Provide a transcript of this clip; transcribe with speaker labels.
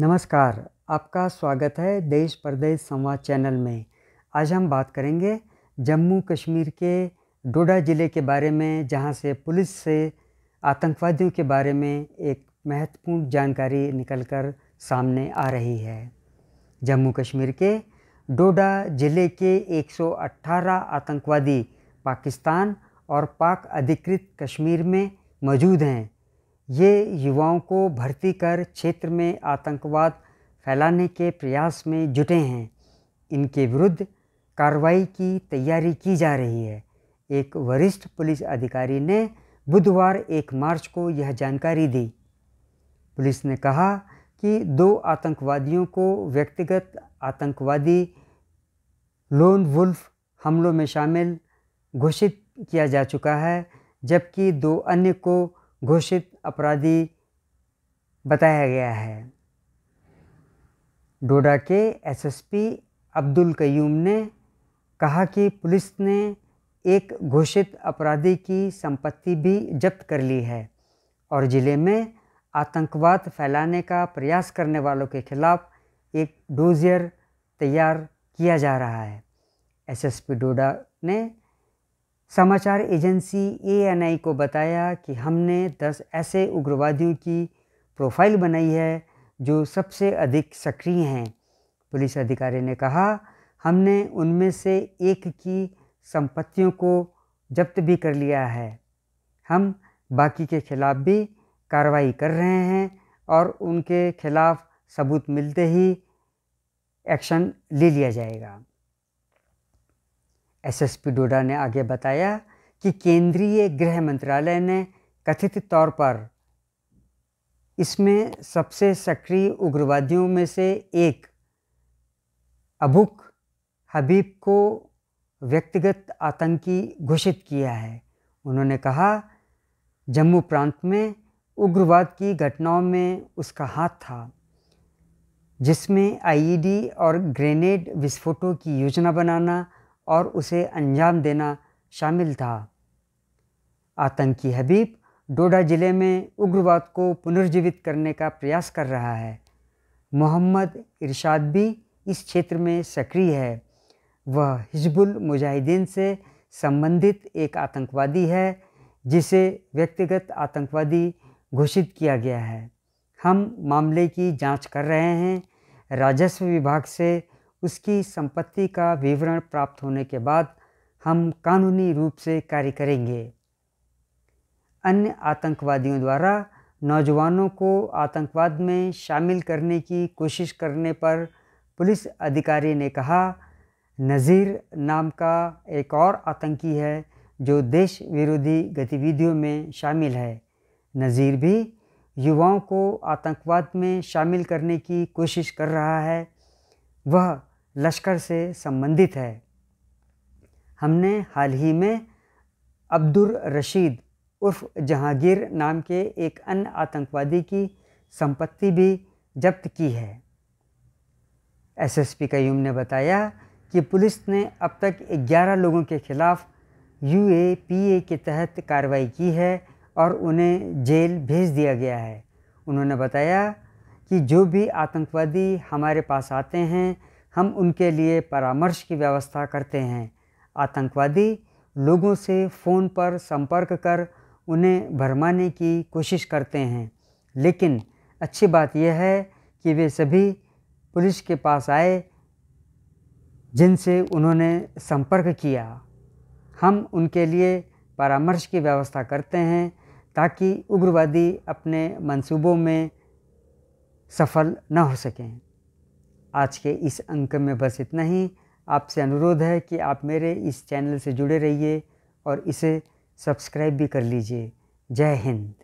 Speaker 1: नमस्कार आपका स्वागत है देश प्रदेश संवाद चैनल में आज हम बात करेंगे जम्मू कश्मीर के डोडा ज़िले के बारे में जहां से पुलिस से आतंकवादियों के बारे में एक महत्वपूर्ण जानकारी निकलकर सामने आ रही है जम्मू कश्मीर के डोडा ज़िले के 118 आतंकवादी पाकिस्तान और पाक अधिकृत कश्मीर में मौजूद हैं ये युवाओं को भर्ती कर क्षेत्र में आतंकवाद फैलाने के प्रयास में जुटे हैं इनके विरुद्ध कार्रवाई की तैयारी की जा रही है एक वरिष्ठ पुलिस अधिकारी ने बुधवार एक मार्च को यह जानकारी दी पुलिस ने कहा कि दो आतंकवादियों को व्यक्तिगत आतंकवादी लोन वुल्फ हमलों में शामिल घोषित किया जा चुका है जबकि दो अन्य को घोषित अपराधी बताया गया है डोडा के एसएसपी अब्दुल कयूम ने कहा कि पुलिस ने एक घोषित अपराधी की संपत्ति भी जब्त कर ली है और ज़िले में आतंकवाद फैलाने का प्रयास करने वालों के खिलाफ एक डोजियर तैयार किया जा रहा है एसएसपी डोडा ने समाचार एजेंसी ए को बताया कि हमने 10 ऐसे उग्रवादियों की प्रोफाइल बनाई है जो सबसे अधिक सक्रिय हैं पुलिस अधिकारी ने कहा हमने उनमें से एक की संपत्तियों को जब्त भी कर लिया है हम बाकी के खिलाफ भी कार्रवाई कर रहे हैं और उनके खिलाफ सबूत मिलते ही एक्शन ले लिया जाएगा एसएसपी डोडा ने आगे बताया कि केंद्रीय गृह मंत्रालय ने कथित तौर पर इसमें सबसे सक्रिय उग्रवादियों में से एक अबुक हबीब को व्यक्तिगत आतंकी घोषित किया है उन्होंने कहा जम्मू प्रांत में उग्रवाद की घटनाओं में उसका हाथ था जिसमें आईईडी और ग्रेनेड विस्फोटों की योजना बनाना और उसे अंजाम देना शामिल था आतंकी हबीब डोडा ज़िले में उग्रवाद को पुनर्जीवित करने का प्रयास कर रहा है मोहम्मद इरशाद भी इस क्षेत्र में सक्रिय है वह हिजबुल मुजाहिदीन से संबंधित एक आतंकवादी है जिसे व्यक्तिगत आतंकवादी घोषित किया गया है हम मामले की जांच कर रहे हैं राजस्व विभाग से उसकी संपत्ति का विवरण प्राप्त होने के बाद हम कानूनी रूप से कार्य करेंगे अन्य आतंकवादियों द्वारा नौजवानों को आतंकवाद में शामिल करने की कोशिश करने पर पुलिस अधिकारी ने कहा नज़ीर नाम का एक और आतंकी है जो देश विरोधी गतिविधियों में शामिल है नज़ीर भी युवाओं को आतंकवाद में शामिल करने की कोशिश कर रहा है वह लश्कर से संबंधित है हमने हाल ही में अब्दुल रशीद उर्फ जहांगीर नाम के एक अन्य आतंकवादी की संपत्ति भी जब्त की है एसएसपी कयूम ने बताया कि पुलिस ने अब तक 11 लोगों के खिलाफ यूएपीए के तहत कार्रवाई की है और उन्हें जेल भेज दिया गया है उन्होंने बताया कि जो भी आतंकवादी हमारे पास आते हैं हम उनके लिए परामर्श की व्यवस्था करते हैं आतंकवादी लोगों से फ़ोन पर संपर्क कर उन्हें भरमाने की कोशिश करते हैं लेकिन अच्छी बात यह है कि वे सभी पुलिस के पास आए जिनसे उन्होंने संपर्क किया हम उनके लिए परामर्श की व्यवस्था करते हैं ताकि उग्रवादी अपने मंसूबों में सफल न हो सकें आज के इस अंक में बस इतना ही आपसे अनुरोध है कि आप मेरे इस चैनल से जुड़े रहिए और इसे सब्सक्राइब भी कर लीजिए जय हिंद